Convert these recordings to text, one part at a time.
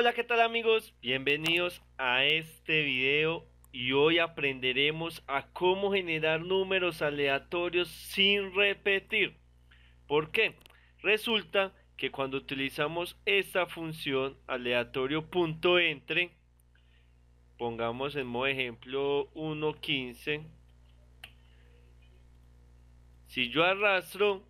hola, ¿qué tal amigos? Bienvenidos a este video y hoy aprenderemos a cómo generar números aleatorios sin repetir. ¿Por qué? Resulta que cuando utilizamos esta función aleatorio.entre, pongamos en modo ejemplo 1.15, si yo arrastro,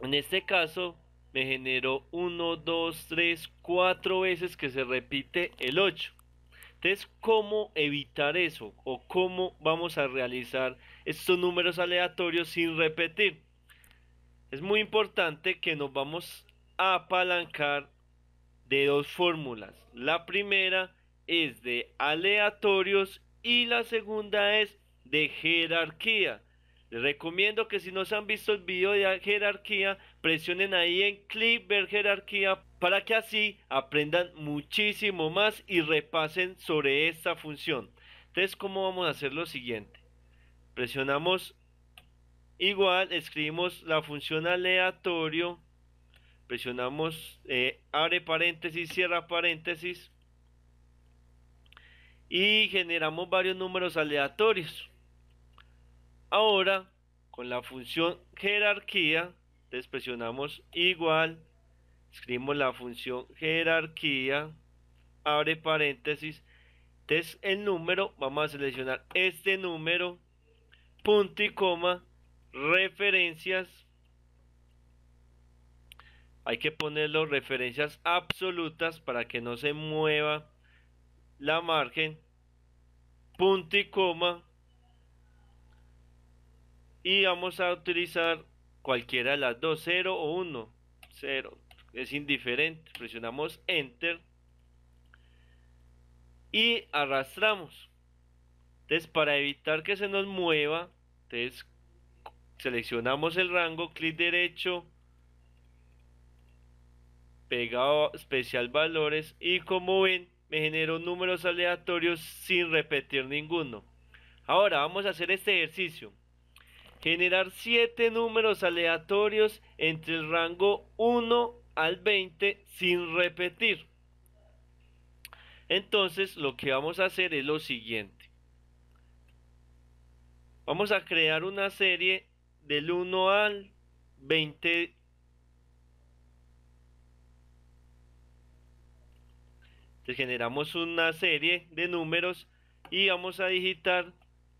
en este caso me generó 1, 2, 3, 4 veces que se repite el 8. Entonces, ¿cómo evitar eso? ¿O cómo vamos a realizar estos números aleatorios sin repetir? Es muy importante que nos vamos a apalancar de dos fórmulas. La primera es de aleatorios y la segunda es de jerarquía. Les recomiendo que si no se han visto el video de jerarquía, presionen ahí en clic ver jerarquía para que así aprendan muchísimo más y repasen sobre esta función. Entonces, ¿cómo vamos a hacer lo siguiente? Presionamos igual, escribimos la función aleatorio, presionamos eh, abre paréntesis, cierra paréntesis y generamos varios números aleatorios. Ahora, con la función jerarquía, les presionamos igual, escribimos la función jerarquía, abre paréntesis, es el número, vamos a seleccionar este número, punto y coma, referencias, hay que ponerlo referencias absolutas para que no se mueva la margen, punto y coma, y vamos a utilizar cualquiera de las dos, 0 o 1, 0, es indiferente, presionamos enter y arrastramos. Entonces para evitar que se nos mueva, entonces seleccionamos el rango, clic derecho, pegado especial valores y como ven me generó números aleatorios sin repetir ninguno. Ahora vamos a hacer este ejercicio generar 7 números aleatorios entre el rango 1 al 20 sin repetir. Entonces lo que vamos a hacer es lo siguiente. Vamos a crear una serie del 1 al 20 Entonces generamos una serie de números y vamos a digitar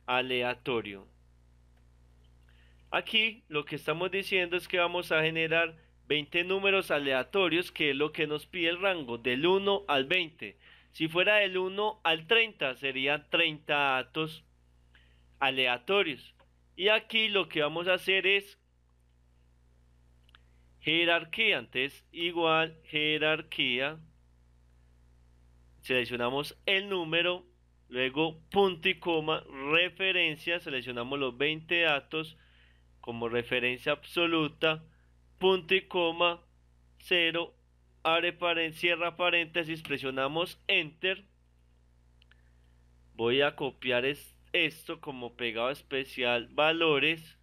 aleatorio. Aquí lo que estamos diciendo es que vamos a generar 20 números aleatorios que es lo que nos pide el rango del 1 al 20. Si fuera del 1 al 30 serían 30 datos aleatorios. Y aquí lo que vamos a hacer es jerarquía. antes igual jerarquía. Seleccionamos el número. Luego punto y coma referencia. Seleccionamos los 20 datos como referencia absoluta, punto y coma, 0, abre paréntesis, cierra paréntesis, presionamos enter. Voy a copiar esto como pegado especial valores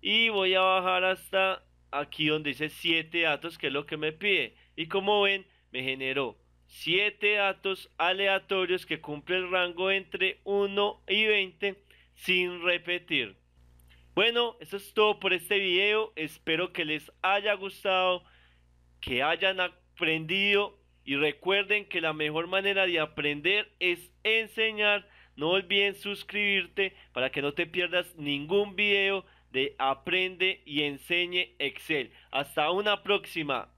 y voy a bajar hasta aquí donde dice 7 datos que es lo que me pide. Y como ven, me generó 7 datos aleatorios que cumple el rango entre 1 y 20 sin repetir. Bueno, eso es todo por este video. Espero que les haya gustado, que hayan aprendido y recuerden que la mejor manera de aprender es enseñar. No olviden suscribirte para que no te pierdas ningún video de Aprende y Enseñe Excel. Hasta una próxima.